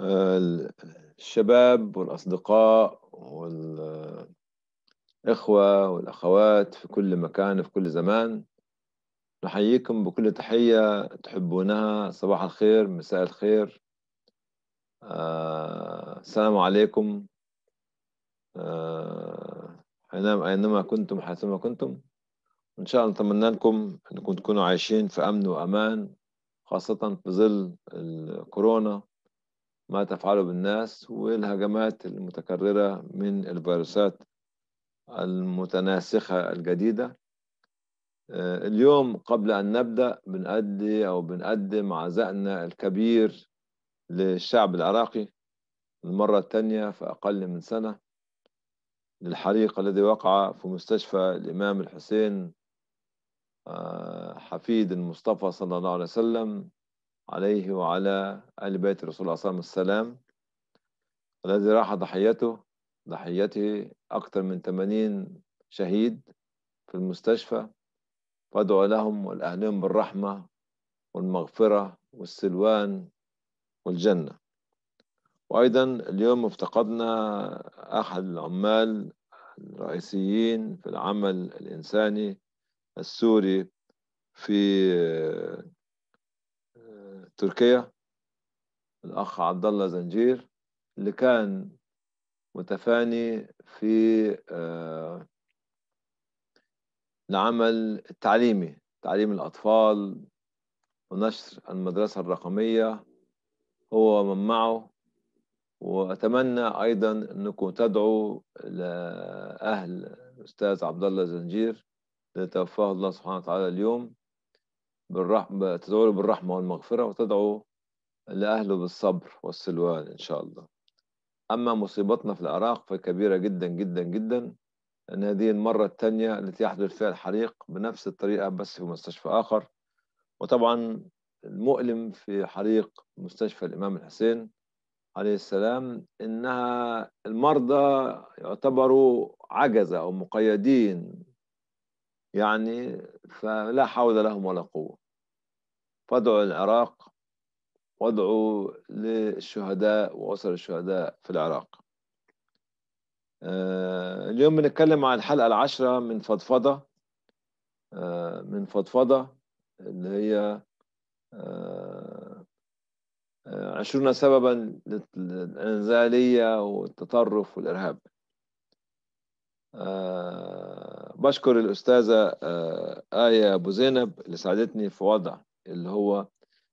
آه، الشباب والأصدقاء والإخوة والأخوات في كل مكان في كل زمان نحييكم بكل تحية تحبونها صباح الخير مساء الخير آه، السلام عليكم آه أينما كنتم حيثما كنتم وإن شاء الله نتمنى لكم أنكم تكونوا عايشين في أمن وأمان خاصة في ظل الكورونا ما تفعله بالناس والهجمات المتكررة من الفيروسات المتناسخة الجديدة آه، اليوم قبل أن نبدأ بنأدي أو بنقدم عزائنا الكبير للشعب العراقي المرة الثانية في أقل من سنة للحريق الذي وقع في مستشفى الإمام الحسين آه، حفيد المصطفى صلى الله عليه وسلم عليه وعلى آل بيت الرسول عليه الصلاة والسلام الذي راح ضحيته ضحيته أكثر من 80 شهيد في المستشفى فادعو لهم ولأهلهم بالرحمة والمغفرة والسلوان والجنة وأيضا اليوم افتقدنا أحد العمال الرئيسيين في العمل الإنساني السوري في تركيا الأخ عبد الله زنجير اللي كان متفاني في آه، العمل التعليمي تعليم الأطفال ونشر المدرسة الرقمية هو ومن معه وأتمنى أيضا أنكم تدعوا لأهل الأستاذ عبد الله زنجير لتوفاه الله سبحانه وتعالى اليوم بالرحمة تدعو له بالرحمة والمغفرة وتدعو لأهله بالصبر والسلوان إن شاء الله أما مصيبتنا في العراق فكبيرة جدا جدا جدا أن هذه المرة الثانية التي يحدث فيها الحريق بنفس الطريقة بس في مستشفى آخر وطبعا المؤلم في حريق مستشفى الإمام الحسين عليه السلام إنها المرضى يعتبروا عجزة أو مقيدين يعني فلا حول لهم ولا قوة فادعوا العراق وادعوا للشهداء وأسر الشهداء في العراق آه، اليوم بنتكلم عن الحلقة العشرة من فضفضة آه، من فضفضة اللي هي آه، عشرون سببا للانزالية والتطرف والإرهاب بشكر الأستاذة آية أبو زينب اللي ساعدتني في وضع اللي هو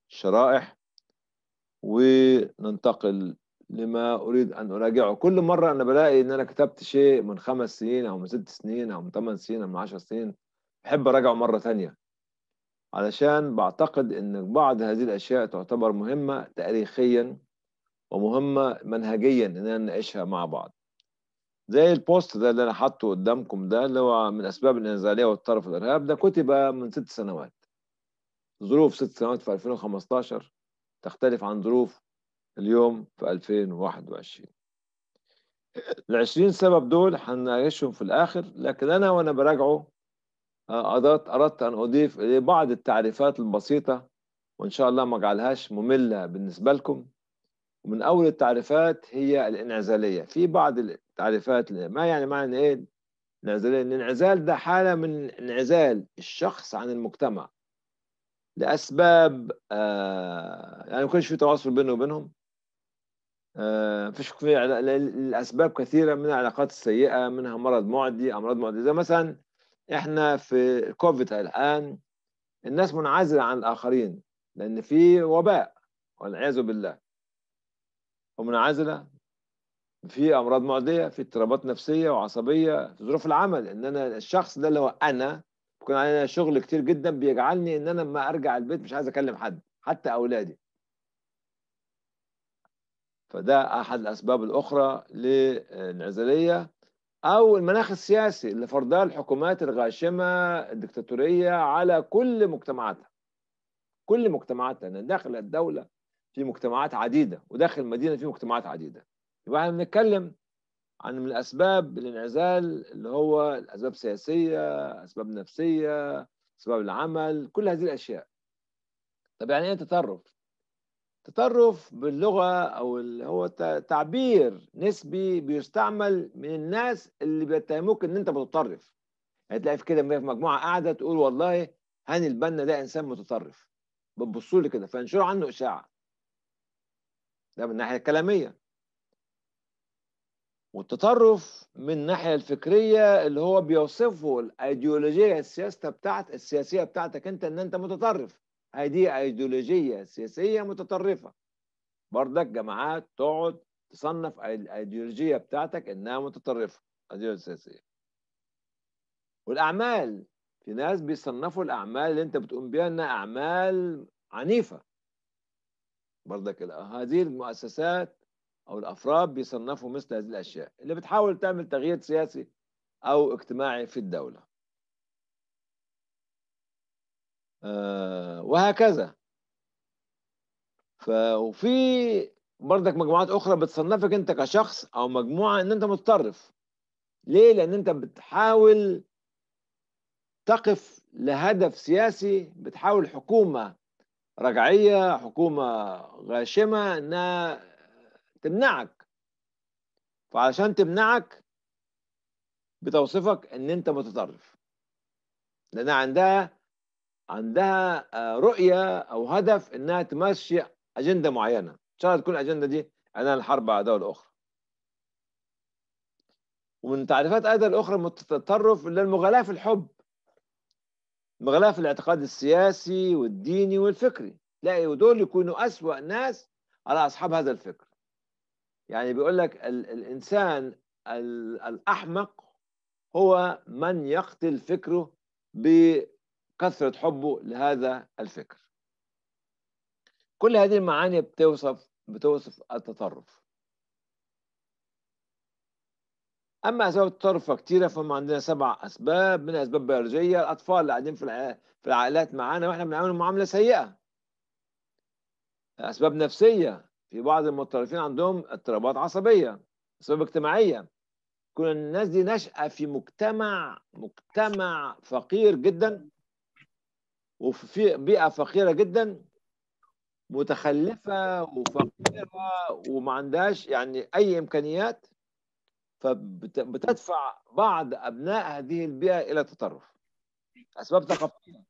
الشرائح وننتقل لما اريد ان اراجعه كل مره انا بلاقي ان انا كتبت شيء من خمس سنين او من ست سنين او من ثمان سنين او من عشر سنين بحب اراجعه مره ثانيه علشان بعتقد ان بعض هذه الاشياء تعتبر مهمه تاريخيا ومهمه منهجيا اننا نعيشها مع بعض زي البوست ده اللي انا حاطه قدامكم ده اللي هو من اسباب الانزاليه والطرف الارهاب ده كتب من ست سنوات ظروف ست سنوات في 2015 تختلف عن ظروف اليوم في 2021 ال 20 سبب دول هنناقشهم في الآخر لكن أنا وأنا براجعه أردت, آه، أردت أن أضيف إليه بعض التعريفات البسيطة وإن شاء الله ما أجعلهاش مملة بالنسبة لكم ومن أول التعريفات هي الانعزالية في بعض التعريفات ما يعني معنى إيه الانعزالية الانعزال ده حالة من انعزال الشخص عن المجتمع لاسباب آه يعني ما كانش في تواصل بينه وبينهم آه فيش في الاسباب كثيره من العلاقات السيئه منها مرض معدي امراض معديه زي مثلا احنا في كوفيد الان الناس منعزله عن الاخرين لان في وباء والعياذ بالله ومنعزله في امراض معديه في اضطرابات نفسيه وعصبيه في ظروف العمل ان انا الشخص ده اللي هو انا بكون علينا شغل كتير جدا بيجعلني ان انا لما ارجع البيت مش عايز اكلم حد حتى اولادي فده احد الاسباب الاخرى للانعزاليه او المناخ السياسي اللي فرضاه الحكومات الغاشمه الدكتاتوريه على كل مجتمعاتها كل مجتمعاتها لان داخل الدوله في مجتمعات عديده وداخل المدينه في مجتمعات عديده يبقى احنا بنتكلم عن من الاسباب الانعزال اللي هو الاسباب السياسيه اسباب نفسيه اسباب العمل كل هذه الاشياء طب يعني ايه تطرف تطرف باللغه او اللي هو تعبير نسبي بيستعمل من الناس اللي بيتهموك ان انت متطرف هتلاقي يعني في كده في مجموعه قاعده تقول والله هاني البنا ده انسان متطرف بتبصوا لي كده فينشروا عنه اشاعه ده من الناحيه الكلاميه والتطرف من الناحيه الفكريه اللي هو بيوصفه الايديولوجيه السياسيه بتاعت السياسيه بتاعتك انت ان انت متطرف هي دي ايديولوجيه سياسيه متطرفه بردك جماعات تقعد تصنف الايديولوجيه بتاعتك انها متطرفه ايديولوجيه سياسيه والاعمال في ناس بيصنفوا الاعمال اللي انت بتقوم بيها انها اعمال عنيفه بردك هذه المؤسسات أو الأفراد بيصنفوا مثل هذه الأشياء اللي بتحاول تعمل تغيير سياسي أو اجتماعي في الدولة آه، وهكذا وفي برضك مجموعات اخرى بتصنفك انت كشخص او مجموعه ان انت متطرف ليه لان انت بتحاول تقف لهدف سياسي بتحاول حكومه رجعيه حكومه غاشمه انها تمنعك فعلشان تمنعك بتوصفك ان انت متطرف لانها عندها عندها آه، رؤيه او هدف انها تمشي اجنده معينه ان شاء الله تكون الاجنده دي انها الحرب على دول اخرى ومن تعريفات ايضا الاخرى التطرف اللي المغالاه في الحب مغالاه في الاعتقاد السياسي والديني والفكري تلاقي ودول يكونوا اسوا ناس على اصحاب هذا الفكر يعني بيقول لك ال الانسان ال الاحمق هو من يقتل فكره بكثره حبه لهذا الفكر كل هذه المعاني بتوصف بتوصف التطرف اما اسباب التطرف كثيره فهم عندنا سبع اسباب من اسباب بيولوجيه الاطفال اللي قاعدين في في العائلات معانا واحنا بنعاملهم معامله سيئه اسباب نفسيه في بعض المتطرفين عندهم اضطرابات عصبيه بسبب اجتماعيه كل الناس دي نشأة في مجتمع مجتمع فقير جدا وفي بيئة فقيرة جدا متخلفة وفقيرة وما عندهاش يعني أي إمكانيات فبتدفع بعض أبناء هذه البيئة إلى التطرف أسباب ثقافية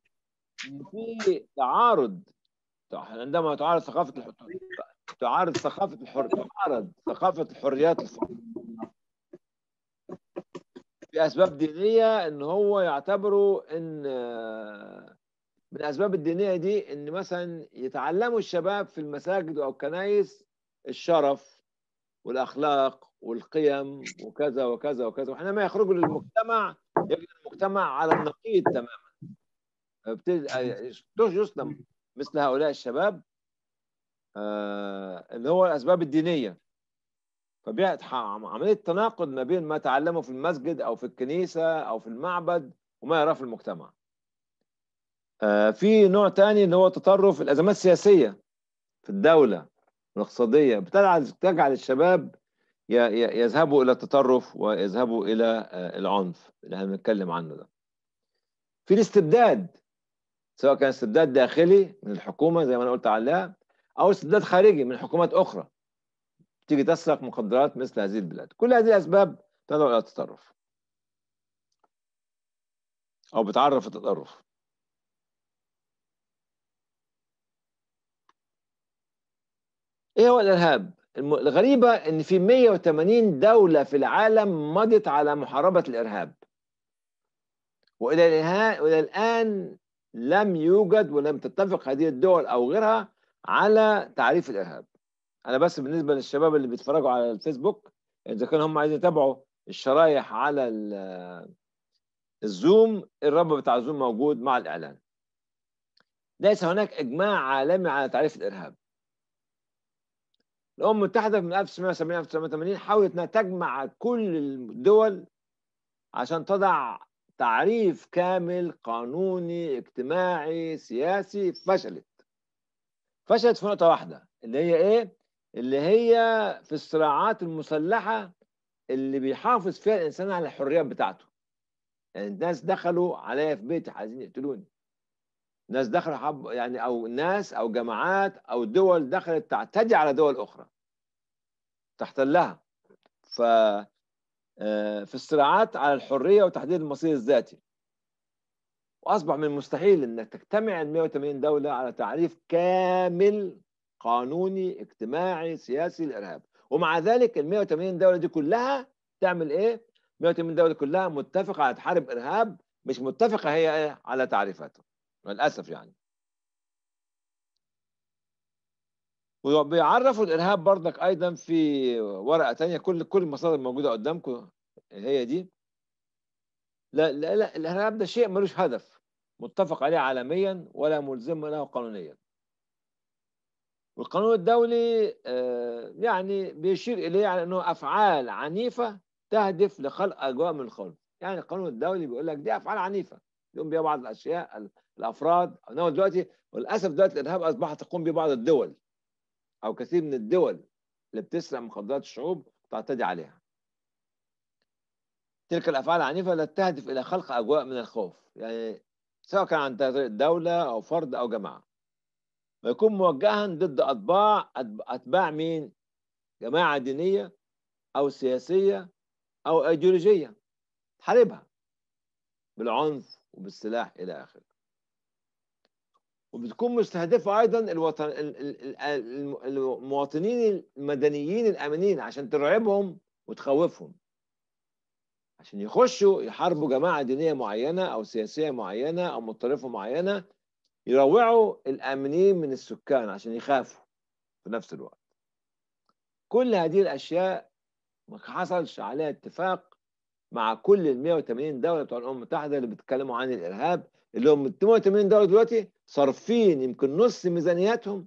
في تعارض عندما تعارض ثقافة تعارض ثقافة الحر تعارض ثقافة الحريات الفردية أسباب دينية إن هو يعتبروا إن من الأسباب الدينية دي إن مثلا يتعلموا الشباب في المساجد أو الكنايس الشرف والأخلاق والقيم وكذا وكذا وكذا وحينما يخرجوا للمجتمع يجد المجتمع على النقيض تماما يسلم مثل هؤلاء الشباب آه، اللي هو الأسباب الدينية عمليه تناقض ما بين ما تعلمه في المسجد أو في الكنيسة أو في المعبد وما يراه في المجتمع آه، في نوع ثاني اللي هو تطرف الأزمات السياسية في الدولة الاقتصادية بتجعل الشباب يذهبوا إلى التطرف ويذهبوا إلى آه، العنف اللي احنا بنتكلم عنه ده في الاستبداد سواء كان استبداد داخلي من الحكومة زي ما أنا قلت عليها أو استبداد خارجي من حكومات أخرى تيجي تسرق مخدرات مثل هذه البلاد كل هذه الأسباب تدعو إلى التطرف أو بتعرف التطرف إيه هو الإرهاب؟ الغريبة إن في 180 دولة في العالم مضت على محاربة الإرهاب وإلى الآن لم يوجد ولم تتفق هذه الدول أو غيرها على تعريف الارهاب انا بس بالنسبه للشباب اللي بيتفرجوا على الفيسبوك اذا كانوا هم عايزين يتابعوا الشرايح على الزوم الرابط بتاع الزوم موجود مع الاعلان ليس هناك اجماع عالمي على تعريف الارهاب الامم المتحده من 1970 1980 حاولت انها تجمع كل الدول عشان تضع تعريف كامل قانوني اجتماعي سياسي فشلت فشلت في نقطه واحده اللي هي ايه اللي هي في الصراعات المسلحه اللي بيحافظ فيها الانسان على الحريات بتاعته يعني الناس دخلوا عليا في بيتي عايزين يقتلوني ناس دخلوا حب يعني او ناس او جماعات او دول دخلت تعتدي على دول اخرى تحتلها ف آه، في الصراعات على الحريه وتحديد المصير الذاتي واصبح من المستحيل انك تجتمع ال 180 دوله على تعريف كامل قانوني اجتماعي سياسي للارهاب ومع ذلك ال 180 دوله دي كلها تعمل ايه 180 دوله كلها متفقه على تحارب ارهاب مش متفقه هي ايه على تعريفاته للاسف يعني وبيعرفوا الارهاب برضك ايضا في ورقه ثانيه كل كل المصادر الموجوده قدامكم هي دي لا لا, لا الارهاب ده شيء ملوش هدف متفق عليه عالميا ولا ملزم له قانونيا والقانون الدولي آه، يعني بيشير إليه على أنه أفعال عنيفة تهدف لخلق أجواء من الخلق يعني القانون الدولي بيقول لك دي أفعال عنيفة يقوم بها بعض الأشياء الأفراد إنما دلوقتي وللأسف دلوقتي الإرهاب أصبحت تقوم به بعض الدول أو كثير من الدول اللي بتسرق مخدرات الشعوب تعتدي عليها تلك الأفعال العنيفة لا تهدف إلى خلق أجواء من الخوف يعني سواء كان عن طريق دولة أو فرد أو جماعة ويكون موجها ضد أتباع أتباع مين؟ جماعة دينية أو سياسية أو أيديولوجية تحاربها بالعنف وبالسلاح إلى آخره وبتكون مستهدفة أيضا الوطن المواطنين المدنيين الآمنين عشان ترعبهم وتخوفهم عشان يخشوا يحاربوا جماعة دينية معينة أو سياسية معينة أو متطرفة معينة يروعوا الآمنين من السكان عشان يخافوا في نفس الوقت كل هذه الأشياء ما حصلش عليها اتفاق مع كل ال 180 دولة بتوع الأمم المتحدة اللي بيتكلموا عن الإرهاب اللي هم 180 دولة دلوقتي صارفين يمكن نص ميزانياتهم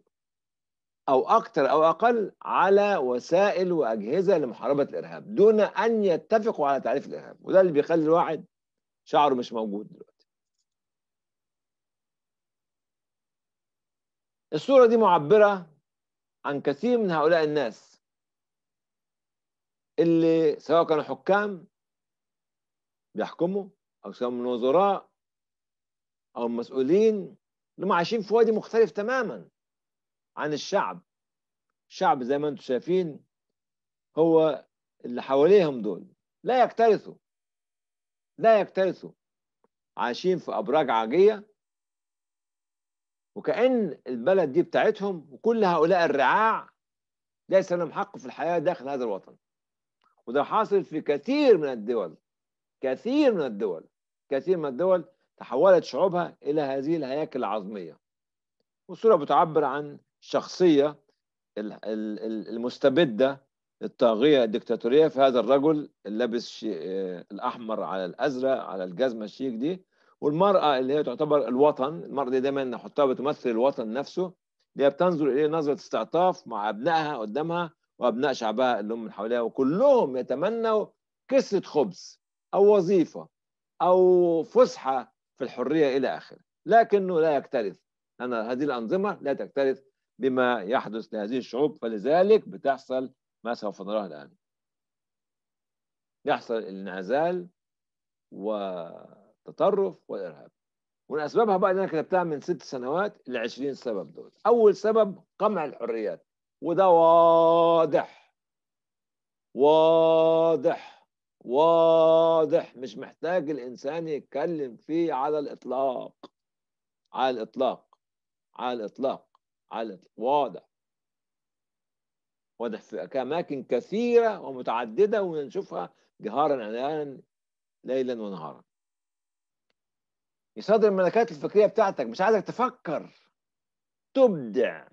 أو أكثر أو أقل على وسائل وأجهزة لمحاربة الإرهاب دون أن يتفقوا على تعريف الإرهاب وده اللي بيخلي الواحد شعره مش موجود دلوقتي الصورة دي معبرة عن كثير من هؤلاء الناس اللي سواء كانوا حكام بيحكموا أو سواء من وزراء أو مسؤولين اللي عايشين في وادي مختلف تماماً عن الشعب الشعب زي ما انتم شايفين هو اللي حواليهم دول لا يكترثوا لا يكترثوا عايشين في ابراج عاجيه وكأن البلد دي بتاعتهم وكل هؤلاء الرعاع ليس لهم حق في الحياة داخل هذا الوطن وده حاصل في كثير من الدول كثير من الدول كثير من الدول تحولت شعوبها إلى هذه الهياكل العظمية والصورة بتعبر عن الشخصيه المستبده الطاغيه الدكتاتوريه في هذا الرجل اللبس آه، الاحمر على الازرق على الجزمه الشيك دي والمراه اللي هي تعتبر الوطن المراه دي دايما نحطها بتمثل الوطن نفسه اللي هي بتنظر اليه نظره استعطاف مع ابنائها قدامها وابناء شعبها اللي هم من حواليها وكلهم يتمنوا كسره خبز او وظيفه او فسحه في الحريه الى اخره لكنه لا يكترث أنا هذه الانظمه لا تكترث بما يحدث لهذه الشعوب فلذلك بتحصل ما سوف نراه الآن يحصل الانعزال والتطرف والإرهاب ومن أسبابها بقى اللي أنا كتبتها من ست سنوات ل 20 سبب دول أول سبب قمع الحريات وده واضح واضح واضح مش محتاج الإنسان يتكلم فيه على الإطلاق على الإطلاق على الإطلاق على واضح واضح في أماكن كثيرة ومتعددة ونشوفها جهارا الان ليلا ونهارا يصادر الملكات الفكرية بتاعتك مش عايزك تفكر تبدع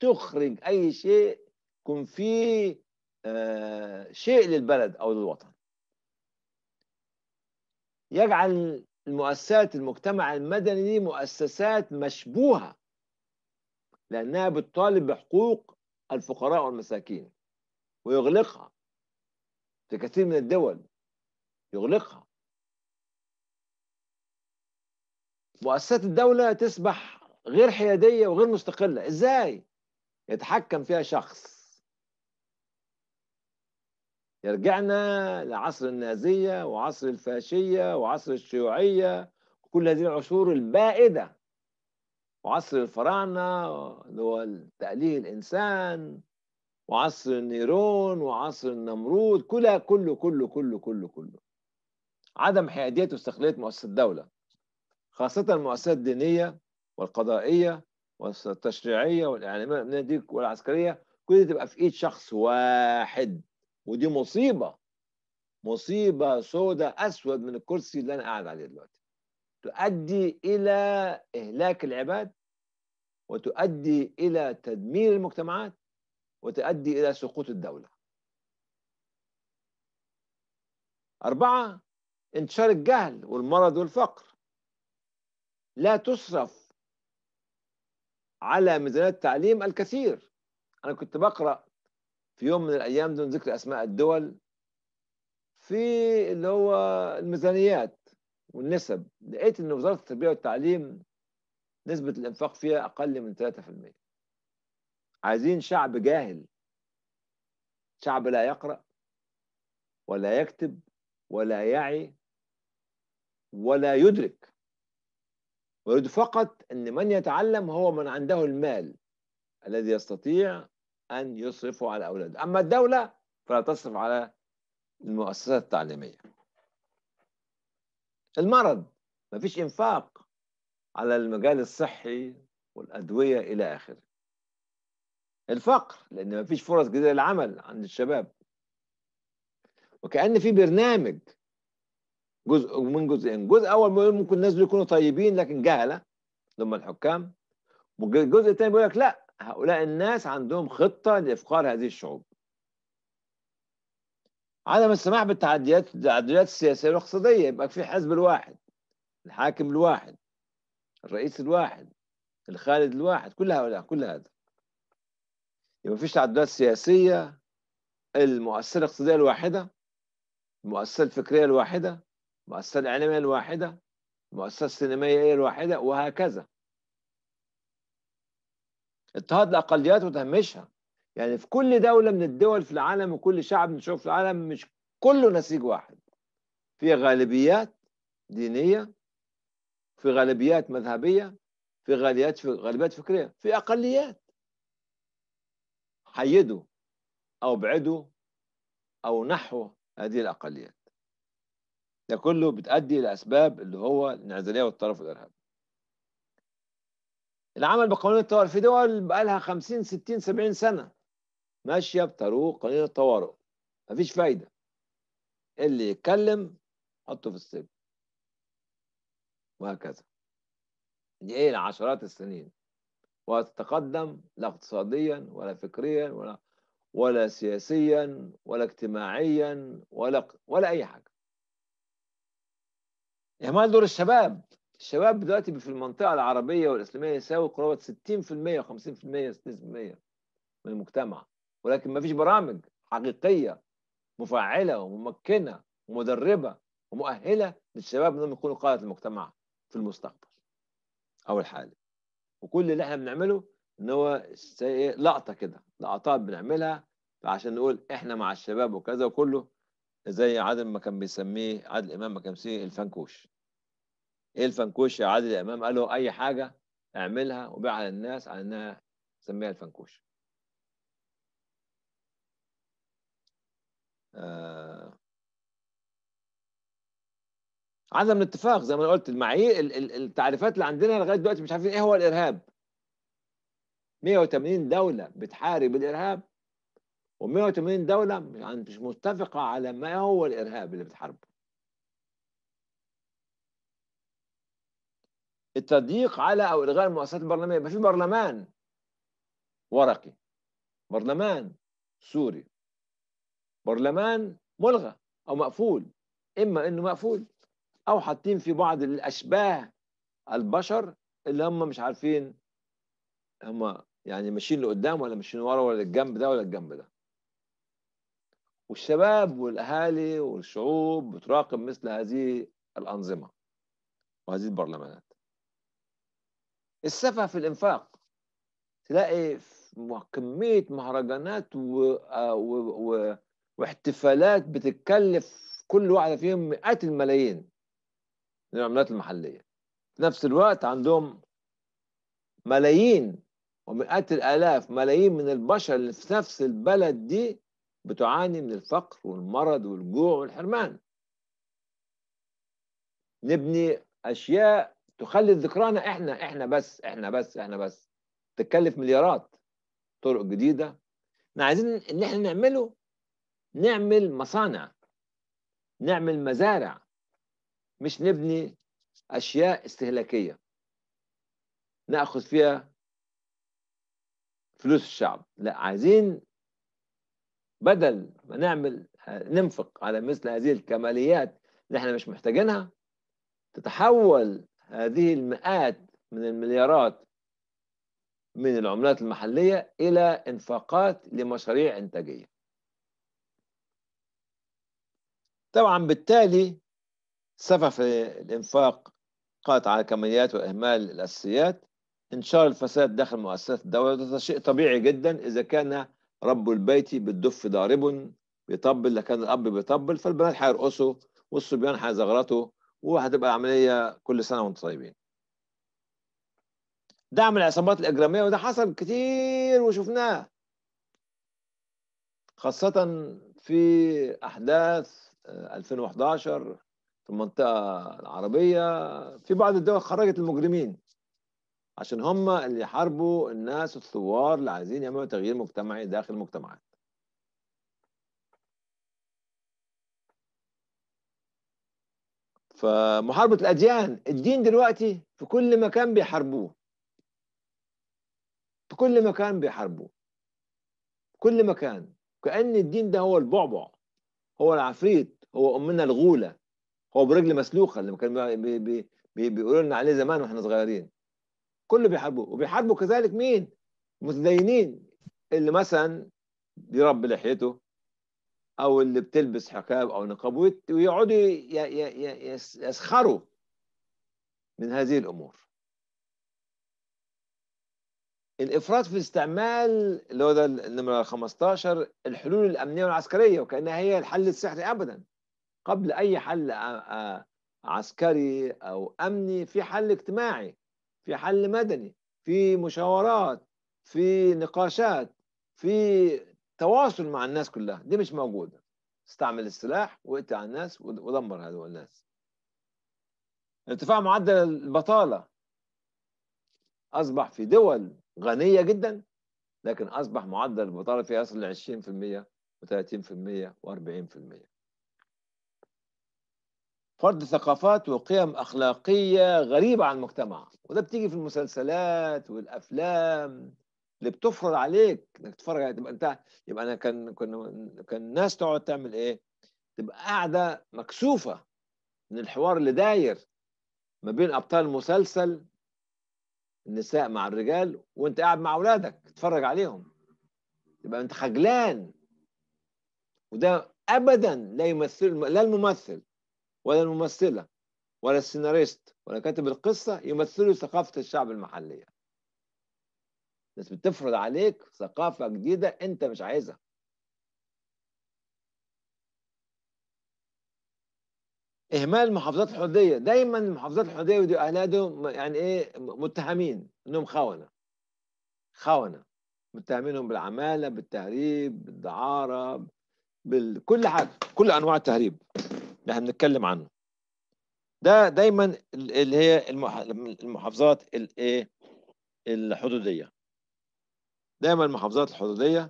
تخرج أي شيء يكون فيه آه شيء للبلد أو للوطن يجعل المؤسسات المجتمع المدني دي مؤسسات مشبوهة لأنها بتطالب بحقوق الفقراء والمساكين ويغلقها في كثير من الدول يغلقها مؤسسات الدولة تصبح غير حيادية وغير مستقلة إزاي يتحكم فيها شخص يرجعنا لعصر النازية وعصر الفاشية وعصر الشيوعية وكل هذه العصور البائدة وعصر الفراعنة اللي هو تأليه الإنسان وعصر نيرون وعصر النمرود كلها كله كله كله كله كله عدم حيادية واستقلالية مؤسسات الدولة خاصة المؤسسات الدينية والقضائية والتشريعية والإعلامية والعسكرية كل دي تبقى في إيد شخص واحد ودي مصيبة مصيبة سوداء أسود من الكرسي اللي أنا قاعد عليه دلوقتي تؤدي إلى إهلاك العباد وتؤدي إلى تدمير المجتمعات وتؤدي إلى سقوط الدولة أربعة انتشار الجهل والمرض والفقر لا تصرف على ميزانيات التعليم الكثير أنا كنت بقرأ في يوم من الأيام دون ذكر أسماء الدول في اللي هو الميزانيات والنسب لقيت ان وزاره التربيه والتعليم نسبه الانفاق فيها اقل من 3% عايزين شعب جاهل شعب لا يقرا ولا يكتب ولا يعي ولا يدرك ويريد فقط ان من يتعلم هو من عنده المال الذي يستطيع ان يصرفه على اولاده اما الدوله فلا تصرف على المؤسسات التعليميه المرض ما فيش إنفاق على المجال الصحي والأدوية إلى آخره الفقر لأن ما فيش فرص جديدة للعمل عند الشباب وكأن في برنامج جزء من جزئين جزء أول بيقول ممكن الناس يكونوا طيبين لكن جهلة هم الحكام والجزء الثاني بيقول لك لا هؤلاء الناس عندهم خطة لإفقار هذه الشعوب عدم السماح بالتعديات التعديات السياسيه والاقتصاديه يبقى في حزب الواحد الحاكم الواحد الرئيس الواحد الخالد الواحد كل هؤلاء كل هذا يبقى فيش تعددات سياسيه المؤسسه الاقتصاديه الواحده المؤسسه الفكريه الواحده المؤسسه الاعلاميه الواحده المؤسسه السينمائيه الواحده وهكذا اضطهاد الاقليات وتهميشها يعني في كل دولة من الدول في العالم وكل شعب من الشعوب في العالم مش كله نسيج واحد في غالبيات دينية في غالبيات مذهبية في غالبيات في غالبيات فكرية في أقليات حيدوا أو بعدوا أو نحو هذه الأقليات ده كله بتؤدي إلى أسباب اللي هو الانعزالية والطرف الإرهابي العمل بقوانين الطوارئ في دول بقى لها 50 60 70 سنة ماشية بطريق قانون الطوارئ مفيش فايدة اللي يتكلم حطه في السجن وهكذا دي ايه لعشرات السنين وتتقدم لا اقتصاديا ولا فكريا ولا ولا سياسيا ولا اجتماعيا ولا ولا اي حاجه اهمال دور الشباب الشباب دلوقتي في المنطقه العربيه والاسلاميه يساوي قرابه 60% و50% 60% من المجتمع ولكن ما فيش برامج حقيقيه مفعله وممكنه ومدربه ومؤهله للشباب انهم يكونوا قاده المجتمع في المستقبل او الحالي وكل اللي احنا بنعمله ان هو إيه، لقطه كده لقطات بنعملها عشان نقول احنا مع الشباب وكذا وكله زي عادل ما كان بيسميه عادل امام ما كان بيسميه الفنكوش ايه الفنكوش يا عادل امام قال له اي حاجه اعملها وبيعها للناس على انها سميها الفنكوش آه، عدم الاتفاق زي ما انا قلت إيه؟ المعايير التعريفات اللي عندنا لغايه دلوقتي مش عارفين ايه هو الارهاب 180 دوله بتحارب الارهاب و180 دوله يعني مش متفقه على ما هو الارهاب اللي بتحاربه التضييق على او الغاء المؤسسات البرلمانيه ما في برلمان ورقي برلمان سوري برلمان ملغى او مقفول اما انه مقفول او حاطين في بعض الاشباه البشر اللي هم مش عارفين هم يعني ماشيين لقدام ولا ماشيين ورا ولا الجنب ده ولا الجنب ده والشباب والاهالي والشعوب بتراقب مثل هذه الانظمه وهذه البرلمانات السفه في الانفاق تلاقي كميه مهرجانات و... آه، و... و... واحتفالات بتتكلف كل واحده فيهم مئات الملايين من العملات المحليه في نفس الوقت عندهم ملايين ومئات الالاف ملايين من البشر اللي في نفس البلد دي بتعاني من الفقر والمرض والجوع والحرمان نبني اشياء تخلي ذكرانا احنا احنا بس احنا بس احنا بس تتكلف مليارات طرق جديده احنا عايزين ان احنا نعمله نعمل مصانع نعمل مزارع مش نبني أشياء استهلاكية نأخذ فيها فلوس الشعب لا عايزين بدل ما نعمل ننفق على مثل هذه الكماليات اللي احنا مش محتاجينها تتحول هذه المئات من المليارات من العملات المحلية إلى إنفاقات لمشاريع إنتاجية طبعا بالتالي سفف الانفاق قاطع على الكماليات واهمال الاساسيات انتشار الفساد داخل مؤسسات الدوله هذا شيء طبيعي جدا اذا كان رب البيت بالدف ضارب بيطبل لكان الاب بيطبل فالبنات هيرقصوا والصبيان هيزغرطوا وهتبقى عمليه كل سنه وانتم طيبين. دعم العصابات الاجراميه وده حصل كتير وشفناه خاصه في احداث 2011 في المنطقة العربية في بعض الدول خرجت المجرمين عشان هم اللي حاربوا الناس الثوار اللي عايزين يعملوا تغيير مجتمعي داخل المجتمعات فمحاربة الأديان الدين دلوقتي في كل مكان بيحاربوه في كل مكان بيحاربوه في كل مكان كأن الدين ده هو البعبع هو العفريت هو امنا الغوله هو برجل مسلوخه اللي كان بي بي بي بيقولوا لنا عليه زمان واحنا صغيرين كله بيحاربوه وبيحاربوا كذلك مين؟ المتدينين اللي مثلا بيربي لحيته او اللي بتلبس حكاب او نقاب ويقعدوا يسخروا من هذه الامور الافراط في استعمال اللي هو ده النمره 15 الحلول الامنيه والعسكريه وكانها هي الحل السحري ابدا قبل اي حل عسكري او امني في حل اجتماعي في حل مدني في مشاورات في نقاشات في تواصل مع الناس كلها دي مش موجوده استعمل السلاح واقتل على الناس ودمر هذول الناس ارتفاع معدل البطاله اصبح في دول غنيه جدا لكن اصبح معدل البطاله فيها يصل ل 20% و30% و40% فرض ثقافات وقيم أخلاقية غريبة عن المجتمع وده بتيجي في المسلسلات والأفلام اللي بتفرض عليك انك تتفرج عليها تبقى انت يبقى انا كان كان كان الناس تقعد تعمل ايه؟ تبقى قاعده مكسوفه من الحوار اللي داير ما بين ابطال المسلسل النساء مع الرجال وانت قاعد مع اولادك تتفرج عليهم تبقى انت خجلان وده ابدا لا يمثل لا الممثل ولا الممثلة ولا السيناريست ولا كاتب القصة يمثلوا ثقافة الشعب المحلية الناس بتفرض عليك ثقافة جديدة أنت مش عايزها إهمال المحافظات الحدودية دايما المحافظات الحدودية ودي أهلها يعني إيه متهمين إنهم خونة خونة متهمينهم بالعمالة بالتهريب بالدعارة بكل حاجة كل أنواع التهريب اللي احنا بنتكلم عنه ده دايما اللي هي المحافظات الايه الحدوديه دايما المحافظات الحدوديه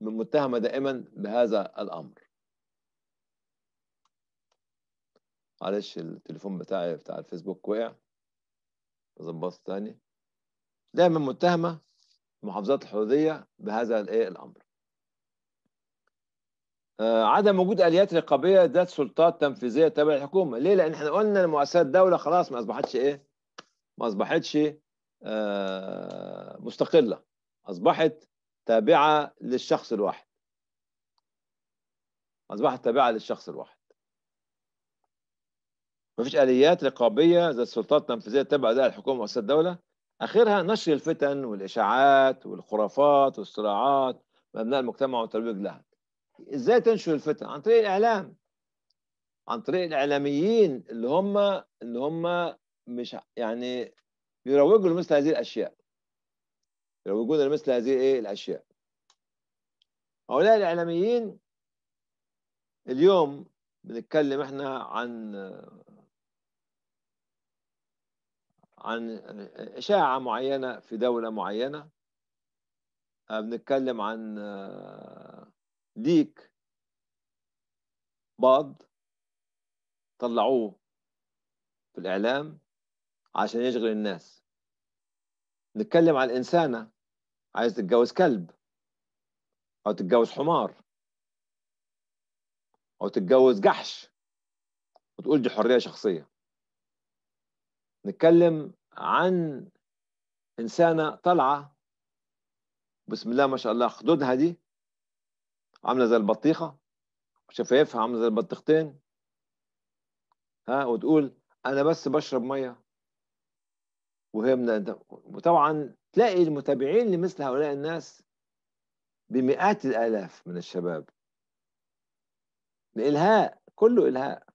متهمه دائما بهذا الامر معلش التليفون بتاعي بتاع الفيسبوك وقع ظبطت تاني دايما متهمه المحافظات الحدوديه بهذا الايه الامر آه، عدم وجود اليات رقابيه ذات سلطات تنفيذيه تابعه للحكومه، ليه؟ لان احنا قلنا مؤسسات الدوله خلاص ما اصبحتش ايه؟ ما اصبحتش آه، مستقله، اصبحت تابعه للشخص الواحد. اصبحت تابعه للشخص الواحد. ما فيش اليات رقابيه ذات سلطات تنفيذيه تابعه للحكومه الحكومه ومؤسسات الدوله، اخرها نشر الفتن والاشاعات والخرافات والصراعات بين ابناء المجتمع والترويج لها. ازاي تنشر الفتن عن طريق الاعلام عن طريق الاعلاميين اللي هم اللي هم مش يعني بيروجوا لمثل هذه الاشياء يروجون لمثل هذه ايه الاشياء هؤلاء الاعلاميين اليوم بنتكلم احنا عن عن اشاعه معينه في دوله معينه آه، بنتكلم عن آه، ديك باض طلعوه في الإعلام عشان يشغل الناس نتكلم على الإنسانة عايز تتجوز كلب أو تتجوز حمار أو تتجوز جحش وتقول دي حرية شخصية نتكلم عن إنسانة طالعة بسم الله ما شاء الله خدودها دي عامله زي البطيخه شفافها عامله زي البطيختين ها وتقول انا بس بشرب ميه وهي من وطبعا تلاقي المتابعين لمثل هؤلاء الناس بمئات الالاف من الشباب الهاء كله إلهاء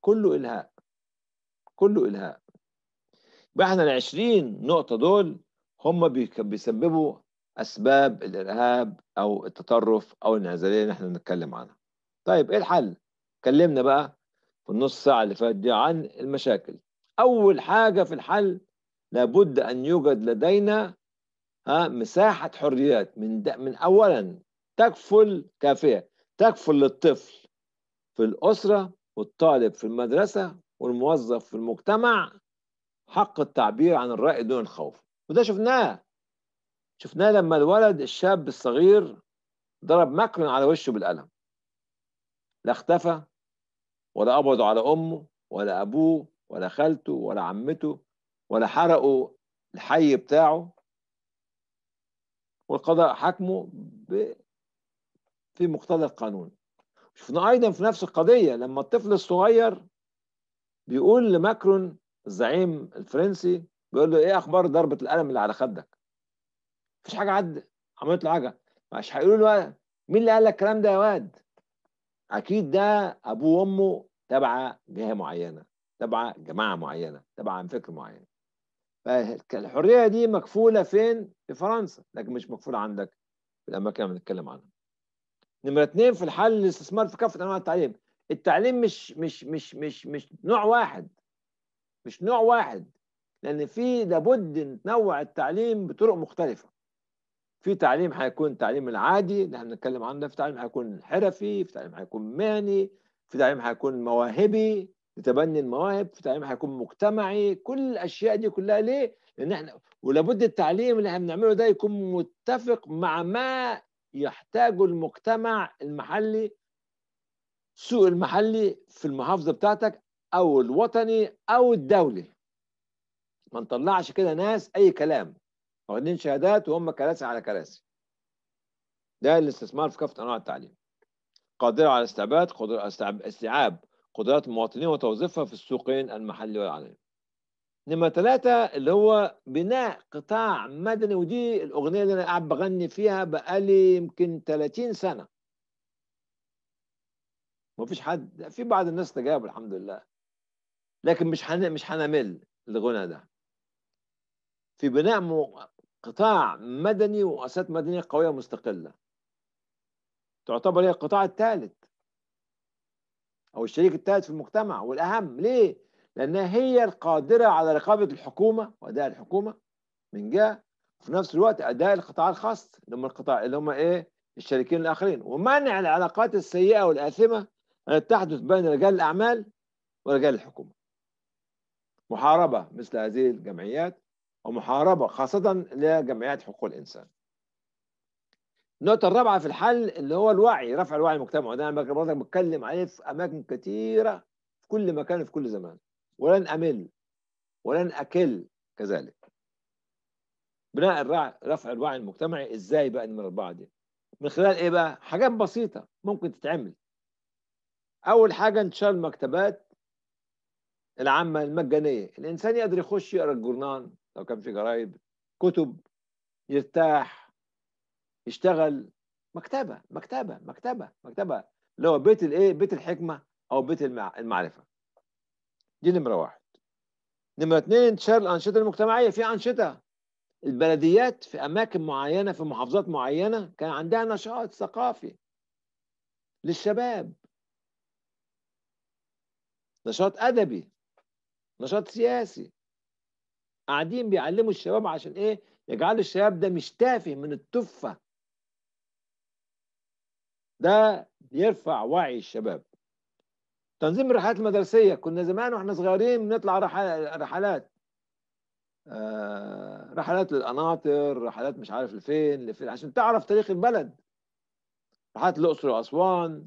كله إلهاء كله إلهاء يبقى احنا 20 نقطة دول هم بيسببوا أسباب الإرهاب أو التطرف أو الانعزالية اللي احنا بنتكلم عنها طيب إيه الحل؟ اتكلمنا بقى في النص ساعة اللي فاتت دي عن المشاكل أول حاجة في الحل لابد أن يوجد لدينا ها مساحة حريات من من أولا تكفل كافية تكفل للطفل في الأسرة والطالب في المدرسة والموظف في المجتمع حق التعبير عن الرأي دون الخوف وده شفناه شفناه لما الولد الشاب الصغير ضرب ماكرون على وشه بالقلم لا اختفى ولا قبضوا على امه ولا ابوه ولا خالته ولا عمته ولا حرقوا الحي بتاعه والقضاء حكمه ب... في مقتضى القانون شفنا ايضا في نفس القضيه لما الطفل الصغير بيقول لماكرون الزعيم الفرنسي بيقول له ايه اخبار ضربه القلم اللي على خدك مفيش حاجه عدت عملت له حاجه مش هيقولوا له مين اللي قال لك الكلام ده يا واد اكيد ده ابوه وامه تبع جهه معينه تبع جماعه معينه تبع فكر معين فالحريه دي مكفوله فين في فرنسا لكن مش مكفوله عندك في الاماكن اللي بنتكلم عنها نمره اثنين في الحل الاستثمار في كافه انواع التعليم التعليم مش مش مش مش مش نوع واحد مش نوع واحد لان في لابد نوع التعليم بطرق مختلفه في تعليم حيكون التعليم العادي اللي احنا بنتكلم عنه في تعليم حيكون حرفي في تعليم حيكون مهني في تعليم حيكون مواهبي لتبني المواهب في تعليم حيكون مجتمعي كل الاشياء دي كلها ليه لان احنا ولابد التعليم اللي احنا بنعمله ده يكون متفق مع ما يحتاجه المجتمع المحلي السوق المحلي في المحافظه بتاعتك او الوطني او الدولي ما نطلعش كده ناس اي كلام واخدين شهادات وهم كراسي على كراسي ده الاستثمار في كافه انواع التعليم قادره على استعباد قدر استيعاب قدرات المواطنين وتوظيفها في السوقين المحلي والعالمي نمرة ثلاثة اللي هو بناء قطاع مدني ودي الأغنية اللي أنا قاعد بغني فيها بقالي يمكن 30 سنة مفيش حد في بعض الناس تجاوب الحمد لله لكن مش حن... مش هنمل الغنى ده في بناء قطاع مدني ومؤسسات مدنية قوية مستقلة تعتبر هي القطاع الثالث أو الشريك الثالث في المجتمع والأهم ليه؟ لأنها هي القادرة على رقابة الحكومة وأداء الحكومة من جهة وفي نفس الوقت أداء القطاع الخاص اللي هم القطاع اللي هم إيه؟ الشريكين الآخرين ومنع العلاقات السيئة والآثمة التي تحدث بين رجال الأعمال ورجال الحكومة محاربة مثل هذه الجمعيات ومحاربة خاصة لجمعيات حقوق الإنسان النقطة الرابعة في الحل اللي هو الوعي رفع الوعي المجتمعي ده أنا برضك بتكلم عليه في أماكن كتيرة في كل مكان في كل زمان ولن أمل ولن أكل كذلك بناء رفع الوعي المجتمعي إزاي بقى من الأربعة دي من خلال إيه بقى حاجات بسيطة ممكن تتعمل أول حاجة انتشار المكتبات العامة المجانية الإنسان يقدر يخش يقرأ الجورنان لو كان في جرايد كتب يرتاح يشتغل مكتبة مكتبة مكتبة مكتبة اللي هو بيت الايه بيت الحكمة أو بيت المعرفة دي نمرة واحد نمرة اثنين انتشار الأنشطة المجتمعية في أنشطة البلديات في أماكن معينة في محافظات معينة كان عندها نشاط ثقافي للشباب نشاط أدبي نشاط سياسي قاعدين بيعلموا الشباب عشان ايه يجعلوا الشباب ده مش تافه من التفه ده بيرفع وعي الشباب تنظيم الرحلات المدرسيه كنا زمان واحنا صغيرين بنطلع رحلات آه، رحلات للقناطر رحلات مش عارف لفين لفين عشان تعرف تاريخ البلد رحلات الاقصر واسوان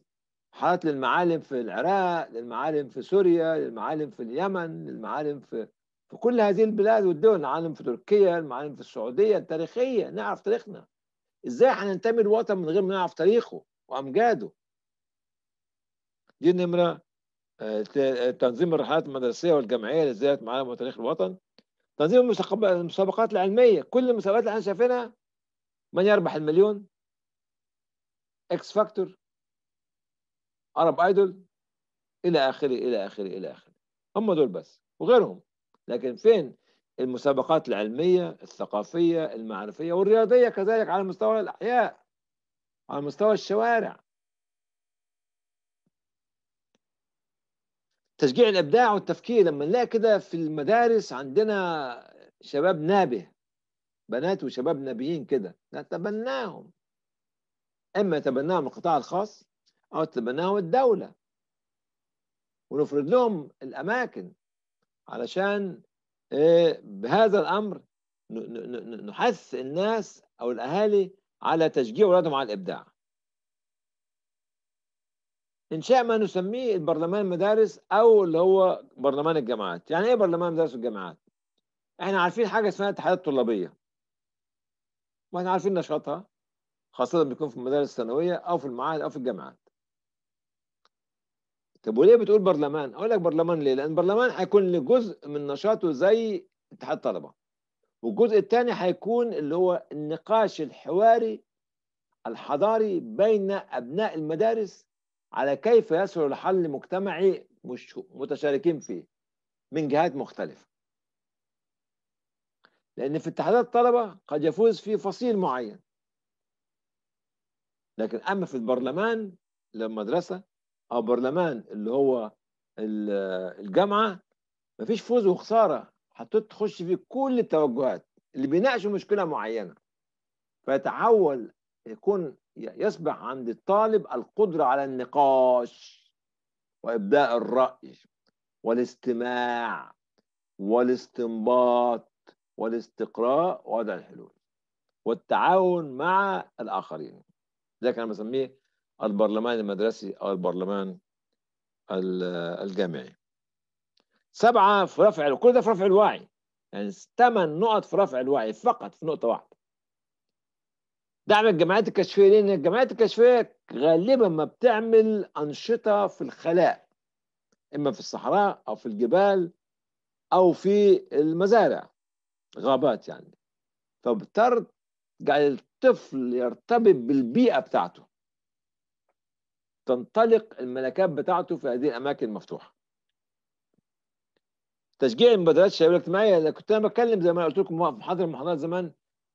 رحلات للمعالم في العراق للمعالم في سوريا للمعالم في اليمن للمعالم في في كل هذه البلاد والدول نعلم في تركيا نعلم في السعودية التاريخية نعرف تاريخنا ازاي هننتمي الوطن من غير ما نعرف تاريخه وأمجاده دي نمرة آه، آه، تنظيم الرحلات المدرسية والجامعية لزيارة معالم وتاريخ الوطن تنظيم المسابقات العلمية كل المسابقات اللي احنا شايفينها من يربح المليون اكس فاكتور عرب ايدول الى اخره الى اخره الى اخره هم دول بس وغيرهم لكن فين المسابقات العلمية الثقافية المعرفية والرياضية كذلك على مستوى الأحياء على مستوى الشوارع تشجيع الإبداع والتفكير لما نلاقي كده في المدارس عندنا شباب نابه بنات وشباب نابيين كده نتبناهم إما يتبناهم القطاع الخاص أو تتبناهم الدولة ونفرض لهم الأماكن علشان آه، بهذا الامر نحث الناس او الاهالي على تشجيع اولادهم على الابداع انشاء ما نسميه البرلمان المدارس او اللي هو برلمان الجامعات يعني ايه برلمان المدارس والجامعات احنا عارفين حاجه اسمها الاتحادات الطلابيه واحنا عارفين نشاطها خاصه بيكون في المدارس الثانويه او في المعاهد او في الجامعات طب وليه بتقول برلمان؟ اقول لك برلمان ليه؟ لان برلمان هيكون لجزء من نشاطه زي اتحاد طلبه. والجزء الثاني هيكون اللي هو النقاش الحواري الحضاري بين ابناء المدارس على كيف يسهل لحل مجتمعي مش متشاركين فيه من جهات مختلفه. لان في اتحادات الطلبه قد يفوز في فصيل معين. لكن اما في البرلمان للمدرسه او برلمان اللي هو الجامعه مفيش فوز وخساره هتخش فيه كل التوجهات اللي بيناقشوا مشكله معينه فيتحول يكون يصبح عند الطالب القدره على النقاش وابداء الراي والاستماع والاستنباط والاستقراء ووضع الحلول والتعاون مع الاخرين ده كان بسميه البرلمان المدرسي أو البرلمان الجامعي سبعة في رفع كل ده في رفع الوعي يعني ثمان نقط في رفع الوعي فقط في نقطة واحدة دعم الجمعيات الكشفية لأن الجمعيات الكشفية غالبا ما بتعمل أنشطة في الخلاء إما في الصحراء أو في الجبال أو في المزارع غابات يعني فبترجع الطفل يرتبط بالبيئة بتاعته تنطلق الملكات بتاعته في هذه الاماكن المفتوحه تشجيع المبادرات الشبابيه الاجتماعيه انا كنت انا بتكلم زي ما قلت لكم في محاضره من المحاضرات زمان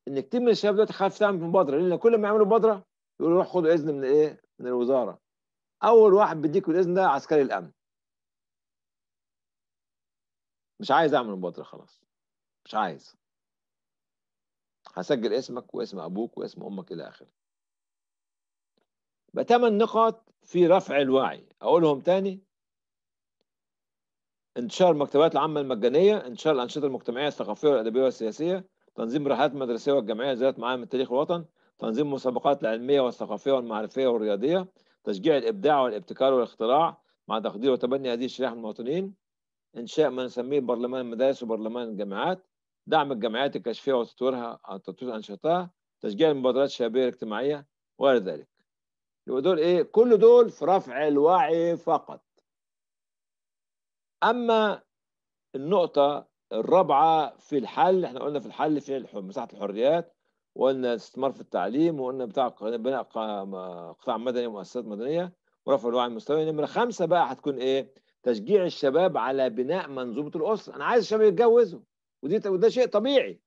ان كتير من الشباب دلوقتي خايف تعمل مبادره لان كل ما يعملوا مبادره يقولوا روح خدوا اذن من ايه؟ من الوزاره. اول واحد بيديكوا الاذن ده عسكري الامن. مش عايز اعمل مبادره خلاص. مش عايز. هسجل اسمك واسم ابوك واسم امك الى اخره. يبقى ثمان نقاط في رفع الوعي اقولهم تاني انتشار المكتبات العامة المجانية انتشار الأنشطة المجتمعية الثقافية والأدبية والسياسية تنظيم رحلات مدرسية والجامعية زيارة معالم التاريخ الوطن تنظيم مسابقات العلمية والثقافية والمعرفية والرياضية تشجيع الإبداع والابتكار والاختراع مع تقدير وتبني هذه الشريحة من المواطنين إنشاء ما نسميه برلمان المدارس وبرلمان الجامعات دعم الجمعيات الكشفية وتطويرها تطوير أنشطتها تشجيع المبادرات الشبابية الاجتماعية وغير ذلك يبقى دول ايه كل دول في رفع الوعي فقط اما النقطه الرابعه في الحل احنا قلنا في الحل في مساحه الحريات وقلنا الاستثمار في التعليم وقلنا بتاع بناء قطاع مدني ومؤسسات مدنيه ورفع الوعي المستوي نمره خمسه بقى هتكون ايه؟ تشجيع الشباب على بناء منظومه الاسره، انا عايز الشباب يتجوزوا ودي وده شيء طبيعي.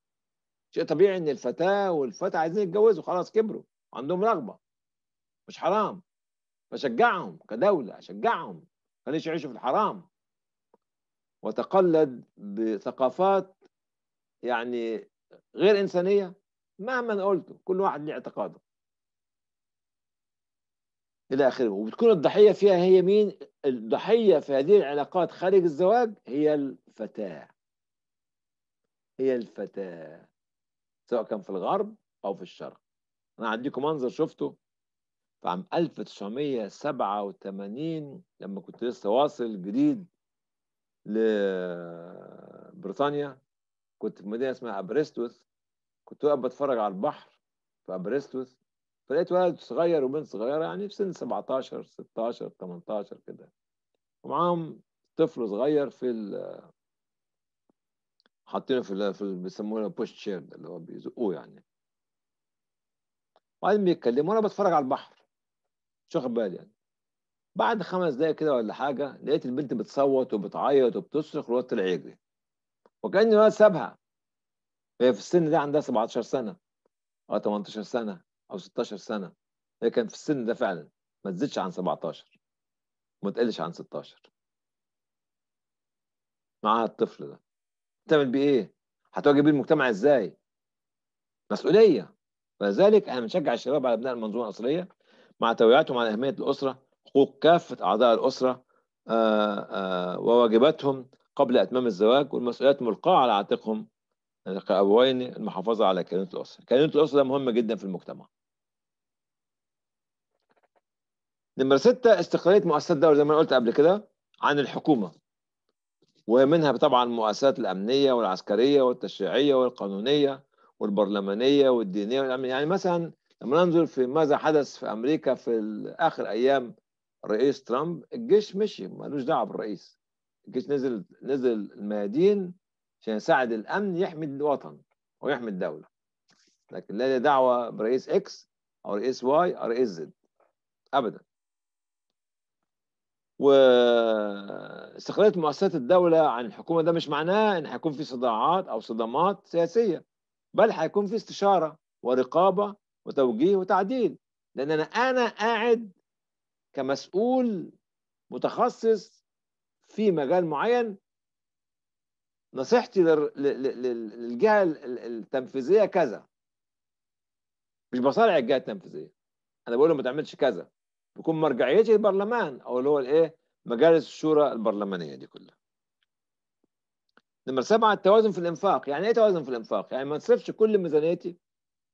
شيء طبيعي ان الفتاه والفتى عايزين يتجوزوا خلاص كبروا عندهم رغبه. مش حرام فشجعهم كدولة شجعهم خليش يعيشوا في الحرام وتقلد بثقافات يعني غير إنسانية مهما قلته كل واحد له اعتقاده إلى آخره وبتكون الضحية فيها هي مين الضحية في هذه العلاقات خارج الزواج هي الفتاة هي الفتاة سواء كان في الغرب أو في الشرق أنا هديكم منظر شفته في عام 1987 لما كنت لسه واصل جديد لبريطانيا كنت في مدينه اسمها ابريستوث كنت واقف بتفرج على البحر في ابريستوث فلقيت ولد صغير وبنت صغيره يعني في سن 17 16 18 كده ومعاهم طفل صغير في ال حاطينه في في بيسموه بوش تشير اللي هو بيزقوه يعني وبعدين بيتكلموا وانا بتفرج على البحر شو بال يعني بعد خمس دقايق كده ولا حاجه لقيت البنت بتصوت وبتعيط وبتصرخ الوقت طلع يجري وكان الواد سابها هي في السن ده عندها 17 سنه او 18 سنه او 16 سنه هي كانت في السن ده فعلا ما تزيدش عن 17 وما تقلش عن 16 معاها الطفل ده تعمل بيه ايه؟ هتواجه بيه المجتمع ازاي؟ مسؤوليه فلذلك انا بنشجع الشباب على بناء المنظومه الاصليه مع توعيتهم عن أهمية الأسرة حقوق كافة أعضاء الأسرة آه، آه، وواجباتهم قبل إتمام الزواج والمسؤوليات الملقاة على عاتقهم يعني كأبوين المحافظة على كيانه الأسرة كيانه الأسرة مهمة جدا في المجتمع نمرة ستة استقلالية مؤسسات الدولة زي ما أنا قلت قبل كده عن الحكومة ومنها طبعا المؤسسات الأمنية والعسكرية والتشريعية والقانونية والبرلمانية والدينية والأمنية يعني-, يعني مثلا لما ننظر في ماذا حدث في امريكا في اخر ايام الرئيس ترامب الجيش مشي ملوش دعوه بالرئيس الجيش نزل نزل الميادين عشان يساعد الامن يحمي الوطن ويحمي الدوله لكن لا دعوه برئيس اكس او رئيس واي او رئيس زد ابدا واستقلاليه مؤسسات الدوله عن الحكومه ده مش معناه ان هيكون في صداعات او صدامات سياسيه بل هيكون في استشاره ورقابه وتوجيه وتعديل لان انا انا قاعد كمسؤول متخصص في مجال معين نصيحتي للجهه التنفيذيه كذا مش بصارع الجهه التنفيذيه انا بقول له ما تعملش كذا بكون مرجعيتي البرلمان او اللي هو الايه مجالس الشورى البرلمانيه دي كلها نمرة سبعة التوازن في الإنفاق يعني إيه توازن في الإنفاق؟ يعني ما نصرفش كل ميزانيتي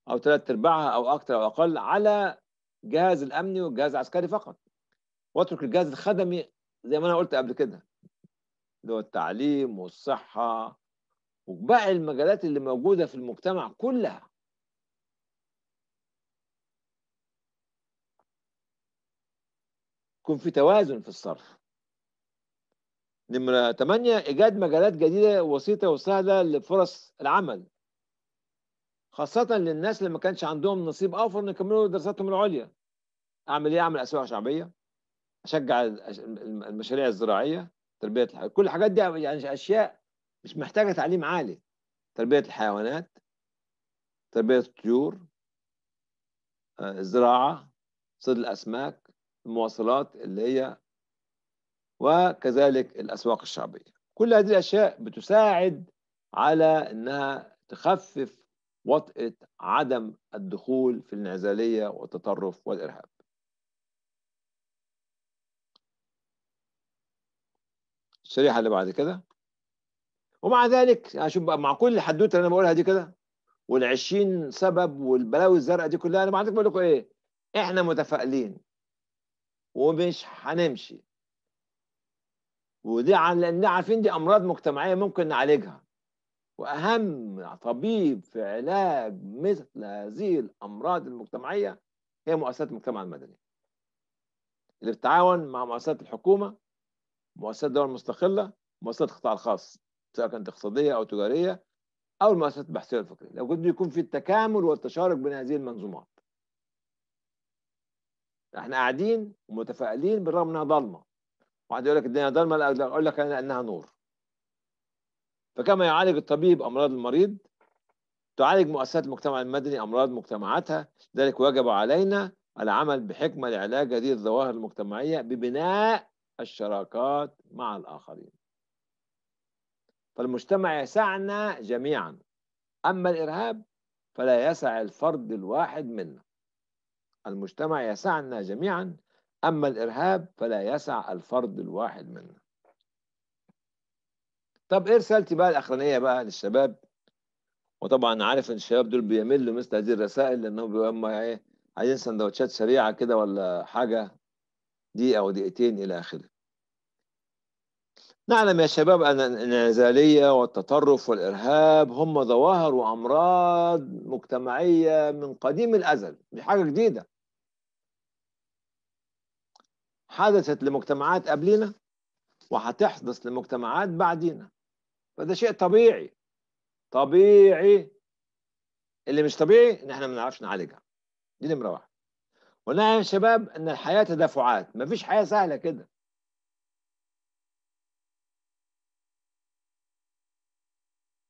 او ثلاث ارباعها او اكثر او اقل على الجهاز الامني والجهاز العسكري فقط واترك الجهاز الخدمي زي ما انا قلت قبل كده اللي هو التعليم والصحه وباقي المجالات اللي موجوده في المجتمع كلها يكون في توازن في الصرف نمرة 8 إيجاد مجالات جديدة وسيطة وسهلة لفرص العمل خاصة للناس اللي ما كانش عندهم نصيب اوفر ان يكملوا دراساتهم العليا اعمل ايه اعمل اسواق شعبية اشجع المشاريع الزراعية تربية الح... كل الحاجات دي يعني اشياء مش محتاجة تعليم عالي تربية الحيوانات تربية الطيور آه، الزراعة صيد الأسماك المواصلات اللي هي وكذلك الأسواق الشعبية كل هذه الأشياء بتساعد على أنها تخفف وطئة عدم الدخول في الانعزالية والتطرف والإرهاب الشريحة اللي بعد كده ومع ذلك هشوف يعني بقى مع كل الحدوته اللي انا بقولها دي كده وال20 سبب والبلاوي الزرقاء دي كلها انا بعد كده بقول لكم ايه احنا متفائلين ومش هنمشي ودي عن لان عارفين دي امراض مجتمعيه ممكن نعالجها وأهم طبيب في علاج مثل هذه الأمراض المجتمعية هي مؤسسات المجتمع المدني اللي بتتعاون مع مؤسسات الحكومة مؤسسات دول مستقلة مؤسسات القطاع الخاص سواء كانت اقتصادية أو تجارية أو المؤسسات البحثية والفكرية لابد يكون في التكامل والتشارك بين هذه المنظومات احنا قاعدين ومتفائلين بالرغم انها ضلمه واحد يقول لك الدنيا ضلمه لا اقول لك انها نور فكما يعالج الطبيب أمراض المريض تعالج مؤسسات المجتمع المدني أمراض مجتمعاتها ذلك وجب علينا العمل بحكمة لعلاج هذه الظواهر المجتمعية ببناء الشراكات مع الآخرين فالمجتمع يسعنا جميعا أما الإرهاب فلا يسع الفرد الواحد منا المجتمع يسعنا جميعا أما الإرهاب فلا يسع الفرد الواحد منا طب ايه رسالتي بقى الاخرانيه بقى للشباب وطبعا عارف ان الشباب دول بيملوا مثل هذه الرسائل لانهم هم ايه عايزين سندوتشات سريعه كده ولا حاجه دقيقه او دقيقتين الى اخره نعلم يا شباب ان الانعزاليه والتطرف والارهاب هم ظواهر وامراض مجتمعيه من قديم الازل مش حاجه جديده حدثت لمجتمعات قبلنا وهتحدث لمجتمعات بعدينا فده شيء طبيعي طبيعي اللي مش طبيعي ان احنا ما بنعرفش نعالجها دي نمره واحد قلنا يا شباب ان الحياه تدافعات ما فيش حياه سهله كده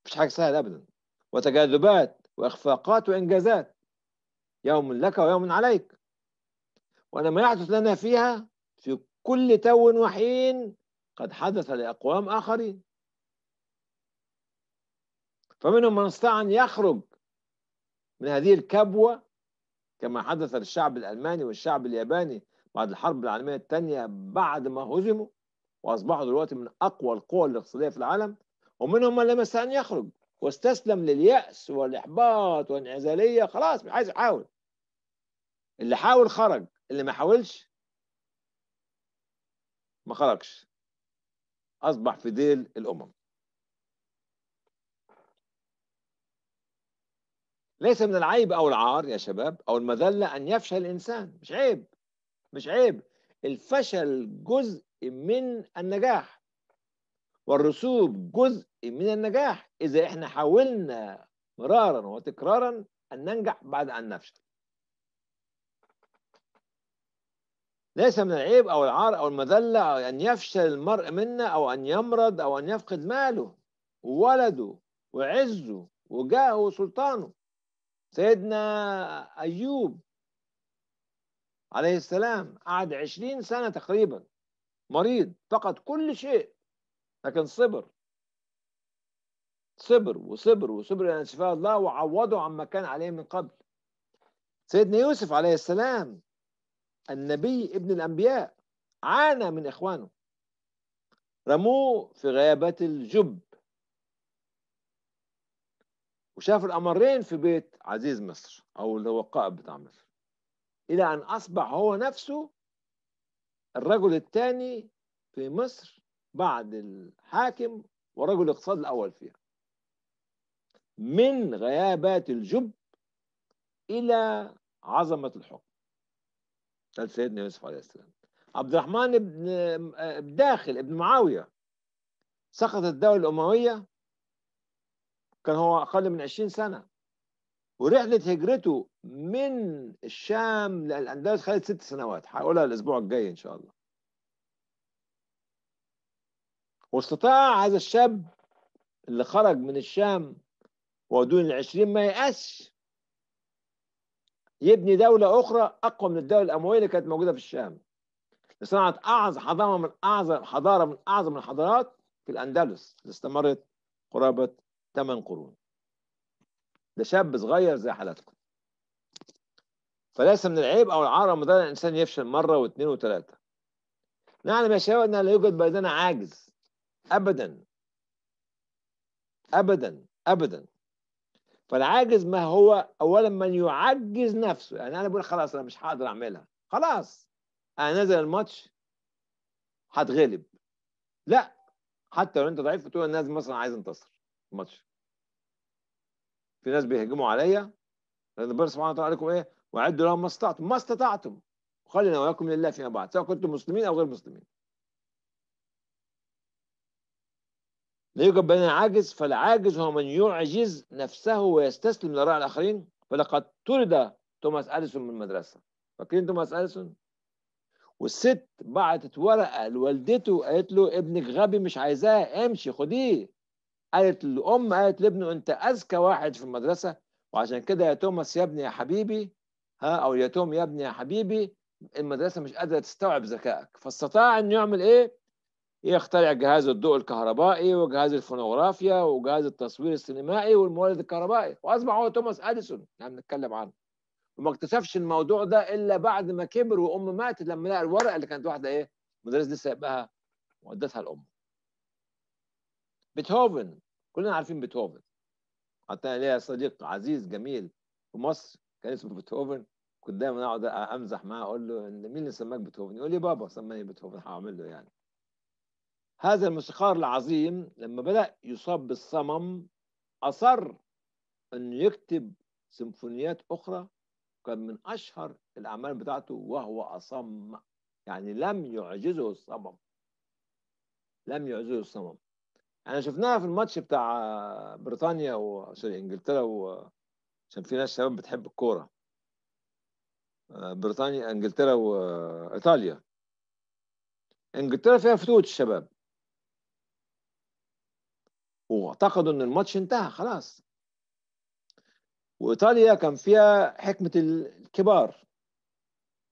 مفيش حاجه سهله ابدا وتجاذبات واخفاقات وانجازات يوم لك ويوم عليك ما يحدث لنا فيها في كل تو وحين قد حدث لاقوام اخرين فمنهم من استطاع أن يخرج من هذه الكبوة كما حدث للشعب الألماني والشعب الياباني بعد الحرب العالمية الثانية بعد ما هزموا وأصبحوا دلوقتي من أقوى القوى الاقتصادية في العالم ومنهم من لم يستطع أن يخرج واستسلم لليأس والإحباط والانعزالية خلاص مش عايز يحاول اللي حاول خرج اللي ما حاولش ما خرجش أصبح في ديل الأمم ليس من العيب أو العار يا شباب أو المذلة أن يفشل الإنسان مش عيب مش عيب الفشل جزء من النجاح والرسوب جزء من النجاح إذا إحنا حاولنا مرارا وتكرارا أن ننجح بعد أن نفشل ليس من العيب أو العار أو المذلة أو أن يفشل المرء منا أو أن يمرض أو أن يفقد ماله وولده وعزه وجاهه وسلطانه سيدنا أيوب عليه السلام قعد عشرين سنة تقريبا مريض فقد كل شيء لكن صبر صبر وصبر وصبر إلى شفاء الله وعوضه عما كان عليه من قبل سيدنا يوسف عليه السلام النبي ابن الأنبياء عانى من إخوانه رموه في غيابات الجب وشاف الأمرين في بيت عزيز مصر أو اللي هو القائد بتاع مصر إلى أن أصبح هو نفسه الرجل الثاني في مصر بعد الحاكم ورجل الاقتصاد الأول فيها من غيابات الجب إلى عظمة الحكم ده سيدنا يوسف عليه السلام عبد الرحمن بن آه، آه، داخل ابن معاوية سقطت الدولة الأموية كان هو أقل من 20 سنة ورحلة هجرته من الشام للأندلس خدت ست سنوات هقولها الأسبوع الجاي إن شاء الله واستطاع هذا الشاب اللي خرج من الشام ودون ال 20 ما يأسش يبني دولة أخرى أقوى من الدولة الأموية اللي كانت موجودة في الشام لصناعة أعظم حضارة من أعظم حضارة من أعظم الحضارات في الأندلس اللي استمرت قرابة ثمان قرون ده شاب صغير زي حالتكم فليس من العيب او العار المضاد ان الانسان يفشل مره واثنين وثلاثه نعلم يا شباب ان لا يوجد بيننا عاجز ابدا ابدا ابدا فالعاجز ما هو اولا من يعجز نفسه يعني انا بقول خلاص انا مش هقدر اعملها خلاص انا نازل الماتش هتغلب لا حتى لو انت ضعيف بتقول الناس مثلا عايز انتصر الماتش في ناس بيهجموا عليا لان ربنا سبحانه وتعالى لكم ايه واعدوا لهم ما استطعتم ما استطعتم وخلنا واياكم لله فيما بعد سواء كنتم مسلمين او غير مسلمين لا يوجد بين عاجز فالعاجز هو من يعجز نفسه ويستسلم لراء الاخرين فلقد طرد توماس اديسون من المدرسه فاكرين توماس اديسون والست بعتت ورقه لوالدته قالت له ابنك غبي مش عايزاه امشي خديه قالت الأم قالت لابنه أنت أذكى واحد في المدرسة وعشان كده يا توماس يا ابني يا حبيبي ها أو يا توم يا ابني يا حبيبي المدرسة مش قادرة تستوعب ذكائك فاستطاع أن يعمل إيه؟ يخترع جهاز الضوء الكهربائي وجهاز الفونوغرافيا وجهاز التصوير السينمائي والمولد الكهربائي وأصبح هو توماس أديسون اللي بنتكلم عنه وما اكتشفش الموضوع ده إلا بعد ما كبر وأمه ماتت لما لقى الورقة اللي كانت واحدة إيه؟ المدرسة دي سايبها وادتها لأمه بيتهوفن كلنا عارفين بيتهوفن حتى انا ليا صديق عزيز جميل في مصر كان اسمه بيتهوفن كنت دايما اقعد امزح معاه اقول له مين اللي سماك بيتهوفن؟ يقول لي بابا سماني بيتهوفن هعمل له يعني. هذا الموسيقار العظيم لما بدأ يصاب بالصمم أصر أنه يكتب سيمفونيات أخرى كان من أشهر الأعمال بتاعته وهو أصم يعني لم يعجزه الصمم لم يعجزه الصمم احنا شفناها في الماتش بتاع بريطانيا و سوري انجلترا و عشان في ناس شباب بتحب الكوره آه، بريطانيا انجلترا وايطاليا انجلترا فيها فتوت الشباب واعتقدوا ان الماتش انتهى خلاص وايطاليا كان فيها حكمه الكبار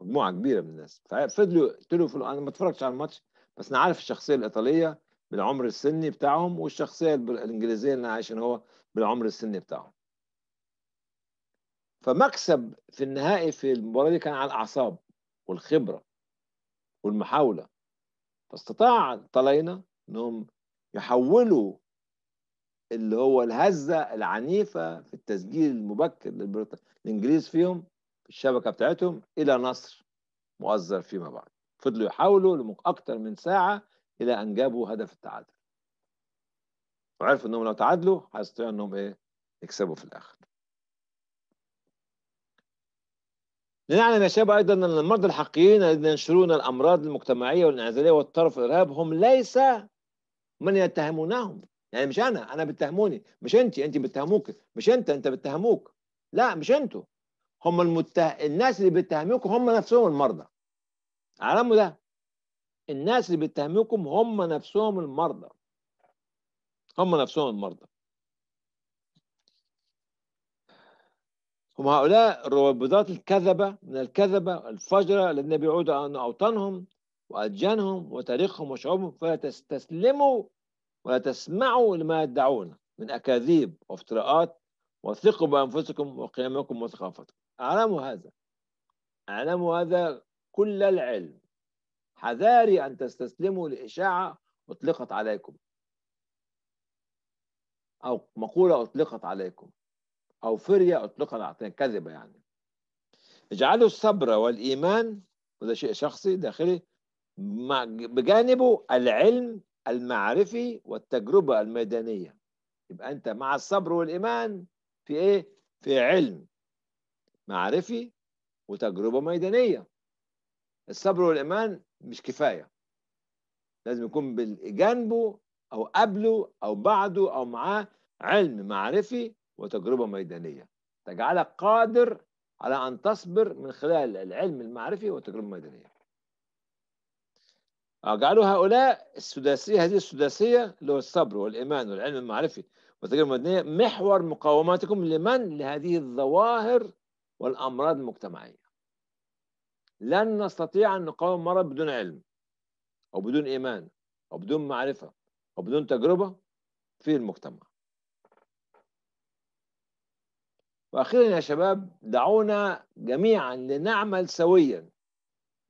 مجموعه كبيره من الناس ففضلوا قلت له انا ما اتفرجتش على الماتش بس انا عارف الشخصيه الايطاليه بالعمر السني بتاعهم والشخصية الإنجليزية اللي عايشين هو بالعمر السني بتاعهم فمكسب في النهائي في المباراة دي كان على الأعصاب والخبرة والمحاولة فاستطاع طلينا أنهم يحولوا اللي هو الهزة العنيفة في التسجيل المبكر للإنجليز فيهم في الشبكة بتاعتهم إلى نصر مؤزر فيما بعد فضلوا يحاولوا اكثر من ساعة إلى أن جابوا هدف التعادل وعرفوا أنهم لو تعادلوا هيستطيعوا أنهم إيه يكسبوا في الآخر لنعلم يا يعني شباب أيضا أن المرضى الحقيقيين الذين ينشرون الأمراض المجتمعية والانعزالية والطرف الارهاب هم ليس من يتهمونهم يعني مش أنا أنا بتهموني مش أنت أنت بتهموك مش أنت أنت بتهموك لا مش أنتوا هم المته... الناس اللي بيتهموكوا هم نفسهم المرضى اعلموا ده الناس اللي بيتهموكم هم نفسهم المرضى هم نفسهم المرضى هم هؤلاء الروابطات الكذبة من الكذبة الفجرة الذين بيعودوا عن أوطانهم وأديانهم وتاريخهم وشعوبهم فلا تستسلموا ولا تسمعوا لما يدعون من أكاذيب وافتراءات وثقوا بأنفسكم وقيمكم وثقافتكم اعلموا هذا اعلموا هذا كل العلم حذاري أن تستسلموا لإشاعة أطلقت عليكم أو مقولة أطلقت عليكم أو فرية أطلقت عليكم كذبة يعني اجعلوا الصبر والإيمان وده شيء شخصي داخلي بجانبه العلم المعرفي والتجربة الميدانية يبقى أنت مع الصبر والإيمان في إيه؟ في علم معرفي وتجربة ميدانية الصبر والايمان مش كفايه لازم يكون جنبه او قبله او بعده او معاه علم معرفي وتجربه ميدانيه تجعلك قادر على ان تصبر من خلال العلم المعرفي والتجربه الميدانيه اجعلوا هؤلاء السداسية هذه السداسية اللي هو الصبر والإيمان والعلم المعرفي والتجربة المدنية محور مقاوماتكم لمن؟ لهذه الظواهر والأمراض المجتمعية لن نستطيع أن نقاوم مرض بدون علم أو بدون إيمان أو بدون معرفة أو بدون تجربة في المجتمع وأخيرا يا شباب دعونا جميعا لنعمل سويا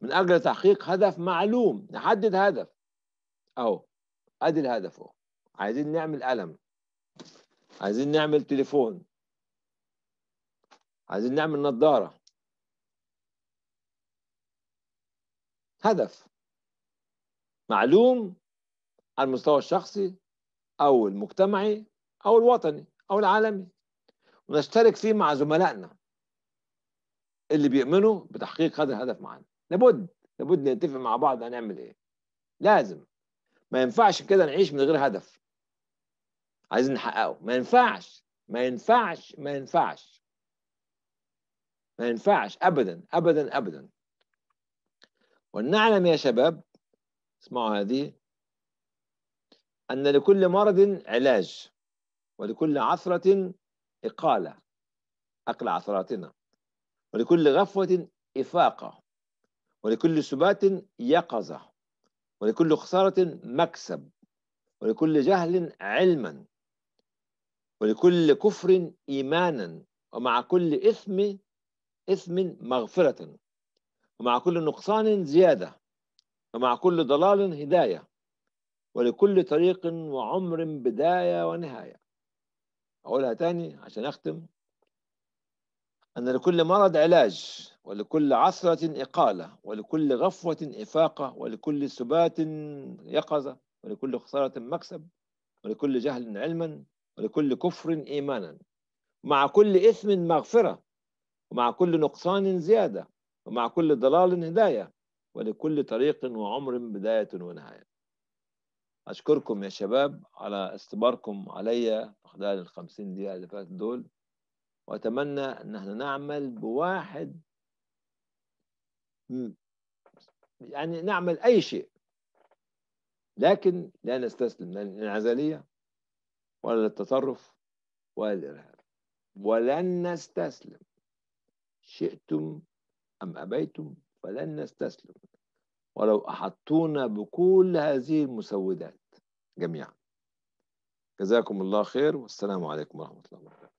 من أجل تحقيق هدف معلوم نحدد هدف أهو أدي الهدف أهو عايزين نعمل قلم عايزين نعمل تليفون عايزين نعمل نظارة هدف معلوم على المستوى الشخصي أو المجتمعي أو الوطني أو العالمي ونشترك فيه مع زملائنا اللي بيؤمنوا بتحقيق هذا الهدف معانا لابد لابد نتفق مع بعض هنعمل ايه لازم ما ينفعش كده نعيش من غير هدف عايزين نحققه ما ينفعش ما ينفعش ما ينفعش ما ينفعش ابدا ابدا ابدا ولنعلم يا شباب اسمعوا هذه أن لكل مرض علاج ولكل عثرة إقالة أقل عثراتنا ولكل غفوة إفاقة ولكل سبات يقظة ولكل خسارة مكسب ولكل جهل علما ولكل كفر إيمانا ومع كل إثم إثم مغفرة ومع كل نقصان زيادة ومع كل ضلال هداية ولكل طريق وعمر بداية ونهاية أقولها تاني عشان أختم أن لكل مرض علاج ولكل عثرة إقالة ولكل غفوة إفاقة ولكل سبات يقظة ولكل خسارة مكسب ولكل جهل علما ولكل كفر إيمانا مع كل إثم مغفرة ومع كل نقصان زيادة ومع كل ضلال هداية ولكل طريق وعمر بداية ونهاية أشكركم يا شباب على استباركم عليا خلال الخمسين دقيقة اللي فاتت دول وأتمنى أن احنا نعمل بواحد يعني نعمل أي شيء لكن لا نستسلم للانعزالية ولا للتطرف ولا للإرهاب ولن نستسلم شئتم أم أبيتم فلن نستسلم ولو أحطونا بكل هذه المسودات جميعا جزاكم الله خير والسلام عليكم ورحمة الله وبركاته